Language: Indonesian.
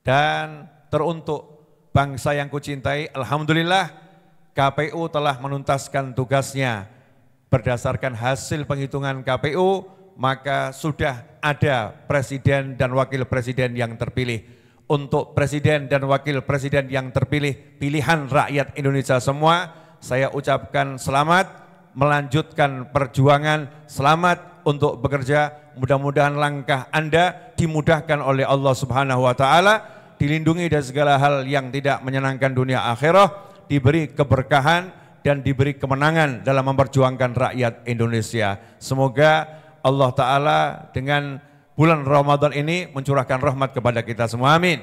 dan teruntuk bangsa yang kucintai, Alhamdulillah KPU telah menuntaskan tugasnya. Berdasarkan hasil penghitungan KPU, maka sudah ada presiden dan wakil presiden yang terpilih. Untuk presiden dan wakil presiden yang terpilih, pilihan rakyat Indonesia semua, saya ucapkan selamat, melanjutkan perjuangan, selamat untuk bekerja. Mudah-mudahan langkah Anda dimudahkan oleh Allah Subhanahu wa taala, dilindungi dari segala hal yang tidak menyenangkan dunia akhirah, diberi keberkahan dan diberi kemenangan dalam memperjuangkan rakyat Indonesia. Semoga Allah taala dengan bulan Ramadan ini mencurahkan rahmat kepada kita semua. Amin.